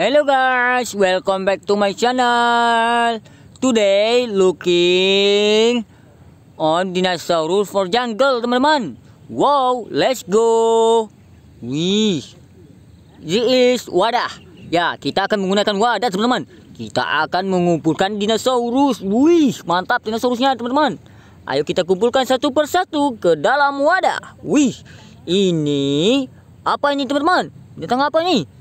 Hello guys, welcome back to my channel. Today looking on dinosaurus for jungle, teman-teman. Wow, let's go. Wih. This is wadah. Ya, kita akan menggunakan wadah, teman-teman. Kita akan mengumpulkan dinosaurus. Wih, mantap dinosaurusnya, teman-teman. Ayo kita kumpulkan satu persatu ke dalam wadah. Wih, ini apa ini, teman-teman? Di tengah apa nih?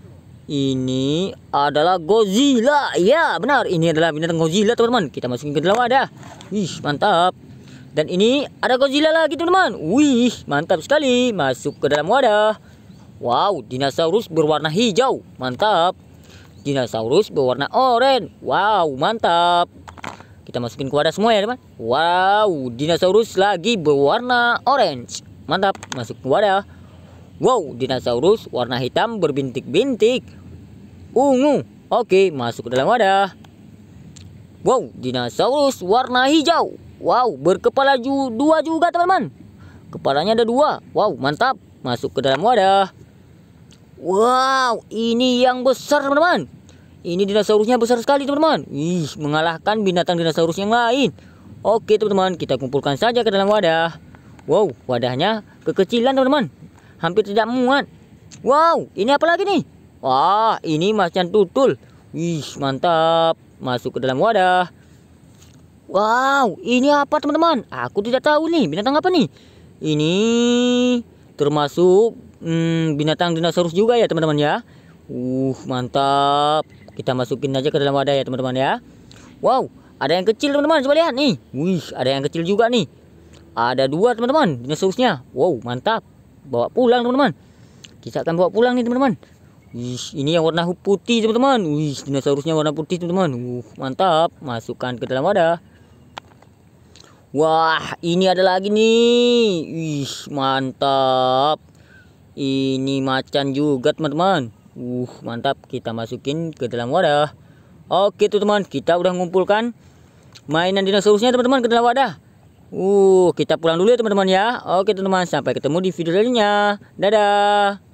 Ini adalah Godzilla. Ya, benar. Ini adalah binatang Godzilla, teman-teman. Kita masukin ke dalam wadah. Wih, mantap. Dan ini ada Godzilla lagi, teman-teman. Wih, mantap sekali. Masuk ke dalam wadah. Wow, dinosaurus berwarna hijau. Mantap. Dinosaurus berwarna oranye. Wow, mantap. Kita masukin ke wadah semua ya, teman. Wow, dinosaurus lagi berwarna orange. Mantap, masuk ke wadah. Wow, dinosaurus warna hitam berbintik-bintik. Ungu. Oke, masuk ke dalam wadah. Wow, dinosaurus warna hijau. Wow, berkepala ju dua juga teman-teman. Kepalanya ada dua. Wow, mantap. Masuk ke dalam wadah. Wow, ini yang besar teman-teman. Ini dinosaurusnya besar sekali teman-teman. Ih, mengalahkan binatang dinosaurus yang lain. Oke teman-teman, kita kumpulkan saja ke dalam wadah. Wow, wadahnya kekecilan teman-teman hampir tidak muat. Wow, ini apa lagi nih? Wah, ini macan tutul. Wih, mantap. Masuk ke dalam wadah. Wow, ini apa teman-teman? Aku tidak tahu nih, binatang apa nih? Ini termasuk hmm, binatang dinosaurus juga ya teman-teman ya. Uh, mantap. Kita masukin aja ke dalam wadah ya teman-teman ya. Wow, ada yang kecil teman-teman coba lihat nih wih ada yang kecil juga nih ada dua teman-teman dinosaurusnya wow mantap bawa pulang teman-teman kita akan bawa pulang nih teman-teman ini yang warna putih teman-teman wih dinosaurusnya warna putih teman-teman uh, mantap masukkan ke dalam wadah wah ini ada lagi nih wih mantap ini macan juga teman-teman uh mantap kita masukin ke dalam wadah oke teman teman kita udah ngumpulkan mainan dinosaurusnya teman-teman ke dalam wadah Uh, kita pulang dulu ya teman-teman ya. Oke teman-teman, sampai ketemu di video lainnya. Dadah.